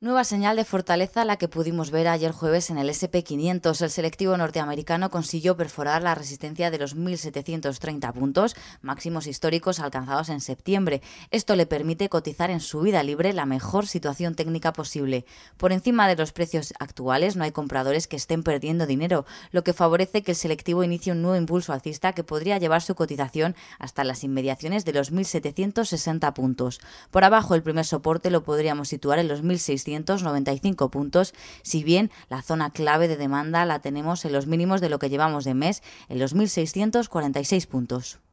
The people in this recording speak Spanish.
Nueva señal de fortaleza la que pudimos ver ayer jueves en el SP500. El selectivo norteamericano consiguió perforar la resistencia de los 1.730 puntos, máximos históricos alcanzados en septiembre. Esto le permite cotizar en su vida libre la mejor situación técnica posible. Por encima de los precios actuales no hay compradores que estén perdiendo dinero, lo que favorece que el selectivo inicie un nuevo impulso alcista que podría llevar su cotización hasta las inmediaciones de los 1.760 puntos. Por abajo el primer soporte lo podríamos situar en los 1.600 cinco puntos, si bien la zona clave de demanda la tenemos en los mínimos de lo que llevamos de mes, en los 1.646 puntos.